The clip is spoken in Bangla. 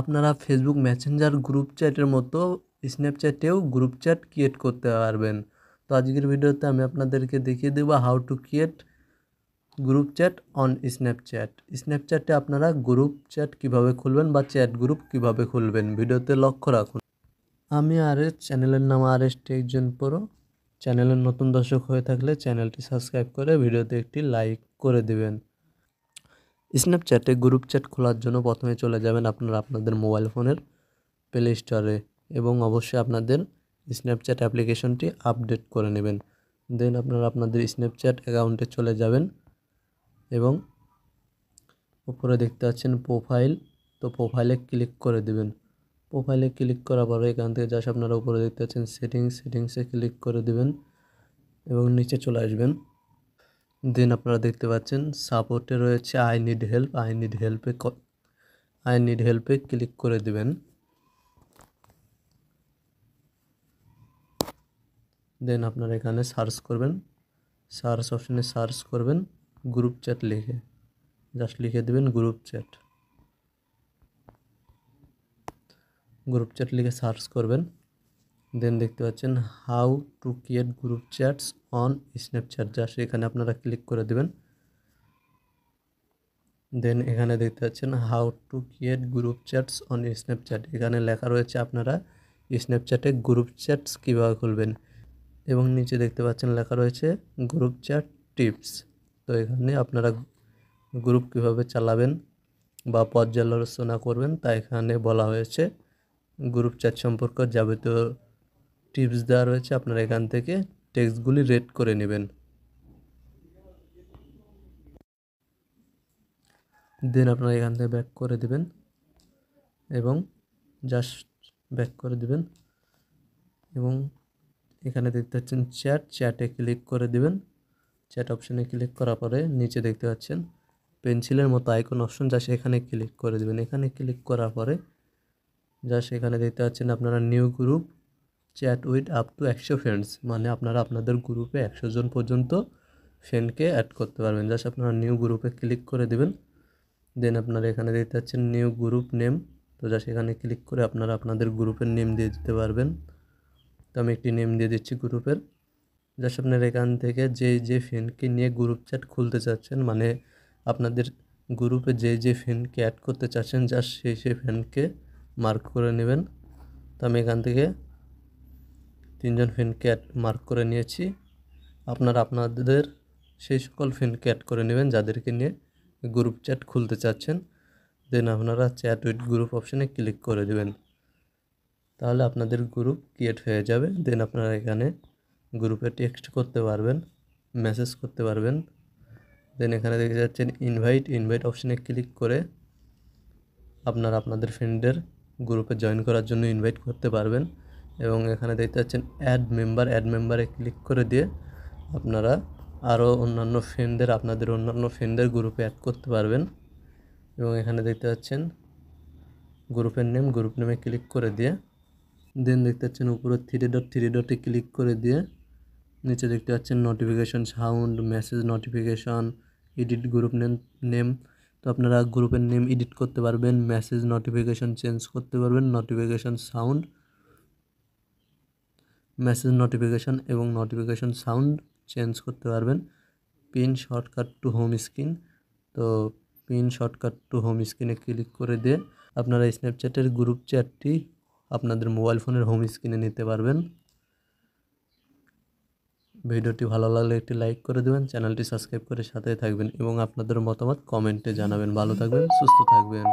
আপনারা ফেসবুক মেসেঞ্জার গ্রুপ চ্যাটের মতো স্ন্যাপচ্যাটেও গ্রুপ চ্যাট ক্রিয়েট করতে পারবেন তো আজকের ভিডিওতে আমি আপনাদেরকে দেখিয়ে দেবো how to create group chat on Snapchat স্ন্যাপচ্যাটে আপনারা গ্রুপ চ্যাট কিভাবে খুলবেন বা চ্যাট গ্রুপ কিভাবে খুলবেন ভিডিওতে লক্ষ্য রাখুন আমি আর এস চ্যানেলের নাম আর এস টেকজন পড়ো চ্যানেলের নতুন দর্শক হয়ে থাকলে চ্যানেলটি সাবস্ক্রাইব করে ভিডিওতে একটি লাইক করে দেবেন স্ন্যাপচ্যাটে গ্রুপ চ্যাট খোলার জন্য প্রথমে চলে যাবেন আপনারা আপনাদের মোবাইল ফোনের প্লে স্টোরে এবং অবশ্যই আপনাদের স্ন্যাপচ্যাট অ্যাপ্লিকেশনটি আপডেট করে নেবেন দেন আপনারা আপনাদের স্ন্যাপচ্যাট অ্যাকাউন্টে চলে যাবেন এবং উপরে দেখতে পাচ্ছেন প্রোফাইল তো প্রোফাইলে ক্লিক করে দেবেন প্রোফাইলে ক্লিক করার পরে এখান থেকে যাস আপনারা উপরে দেখতে পাচ্ছেন সেটিংস সেটিংসে ক্লিক করে দেবেন এবং নিচে চলে আসবেন দেন আপনারা দেখতে পাচ্ছেন সাপোর্ট এ রয়েছে I need help I need help এ আই नीड हेल्प এ ক্লিক করে দিবেন দেন আপনারা এখানে সার্চ করবেন সার্চ অপশনে সার্চ করবেন গ্রুপ চ্যাট লিখে जस्ट লিখে দিবেন গ্রুপ চ্যাট গ্রুপ চ্যাট লিখে সার্চ করবেন দেন দেখতে পাচ্ছেন how to create group chats on Snapchat just এখানে আপনারা ক্লিক করে দেবেন দেন এখানে দেখতে পাচ্ছেন how to create group chats on Snapchat এখানে লেখা রয়েছে আপনারা স্ন্যাপচ্যাটে গ্রুপ চ্যাটস কীভাবে খুলবেন এবং নিচে দেখতে পাচ্ছেন লেখা রয়েছে গ্রুপ চ্যাট টিপস তো এখানে আপনারা গ্রুপ কীভাবে চালাবেন বা পর্যালোচনা করবেন তা এখানে বলা হয়েছে গ্রুপ চ্যাট সম্পর্কে যাবতীয় টিপস দেওয়া রয়েছে আপনারা এখান থেকে টেক্সটগুলি রেড করে নেবেন দেন আপনারা এখান থেকে ব্যাক করে দেবেন এবং জাস্ট ব্যাক করে দেবেন এবং এখানে দেখতে পাচ্ছেন চ্যাট চ্যাটে ক্লিক করে দেবেন চ্যাট অপশানে ক্লিক করার পরে নিচে দেখতে পাচ্ছেন পেন্সিলের মতো আইকন অপশন যা সেখানে ক্লিক করে দেবেন এখানে ক্লিক করার পরে যা সেখানে দেখতে পাচ্ছেন আপনারা new group chat with up to একশো ফ্রেন্ডস মানে আপনারা আপনাদের গ্রুপে একশো জন পর্যন্ত ফ্রেন্ডকে অ্যাড করতে পারবেন জাস্ট আপনারা নিউ গ্রুপে ক্লিক করে দেবেন দেন আপনারা এখানে দেখতে পাচ্ছেন নিউ গ্রুপ নেম তো জাস্ট এখানে ক্লিক করে আপনারা আপনাদের গ্রুপের নেম দিয়ে দিতে পারবেন তো আমি একটি নেম দিয়ে দিচ্ছি গ্রুপের জাস্ট আপনারা এখান থেকে যে যে ফ্রেন্ডকে নিয়ে গ্রুপ চ্যাট খুলতে চাচ্ছেন মানে আপনাদের গ্রুপে যে যে ফ্রেন্ডকে অ্যাড করতে চাচ্ছেন জাস্ট সেই সেই ফ্রেন্ডকে মার্ক করে নেবেন তো আমি এখান থেকে তিনজন ফিন ক্যাট মার্ক করে নিয়েছি আপনারা আপনাদের সেই সকল ফিন ক্যাট করে নেবেন যাদেরকে নিয়ে গ্রুপ চ্যাট খুলতে চাচ্ছেন দেন আপনারা চ্যাট উইথ গ্রুপ অপশানে ক্লিক করে দেবেন তাহলে আপনাদের গ্রুপ ক্রিয়েট হয়ে যাবে দেন আপনারা এখানে গ্রুপে টেক্সট করতে পারবেন মেসেজ করতে পারবেন দেন এখানে দেখে যাচ্ছেন ইনভাইট ইনভাইট অপশানে ক্লিক করে আপনারা আপনাদের ফ্রেন্ডের গ্রুপে জয়েন করার জন্য ইনভাইট করতে পারবেন এবং এখানে দেখতে পাচ্ছেন অ্যাড মেম্বার অ্যাড মেম্বারে ক্লিক করে দিয়ে আপনারা আরও অন্যান্য ফ্রেন্ডদের আপনাদের অন্যান্য ফ্রেন্ডদের গ্রুপে অ্যাড করতে পারবেন এবং এখানে দেখতে পাচ্ছেন গ্রুপের নেম গ্রুপ নেমে ক্লিক করে দিয়ে দেন দেখতে পাচ্ছেন উপরে থ্রি ডট থ্রি ডটে ক্লিক করে দিয়ে নিচে দেখতে পাচ্ছেন notification sound message notification edit group name name তো আপনারা গ্রুপের নেম এডিট করতে পারবেন মেসেজ নোটিফিকেশান চেঞ্জ করতে পারবেন নোটিফিকেশান সাউন্ড মেসেজ নোটিফিকেশান এবং নোটিফিকেশান সাউন্ড চেঞ্জ করতে পারবেন pin shortcut to home screen তো পিন শর্টকাট টু হোম স্ক্রিনে ক্লিক করে দিয়ে আপনারা স্ন্যাপচ্যাটের গ্রুপ চ্যাটটি আপনাদের মোবাইল ফোনের হোম স্ক্রিনে নিতে পারবেন ভিডিওটি ভালো লাগলে একটি লাইক করে দেবেন চ্যানেলটি সাবস্ক্রাইব করে সাথে থাকবেন এবং আপনাদের মতামত কমেন্টে জানাবেন ভালো থাকবেন সুস্থ থাকবেন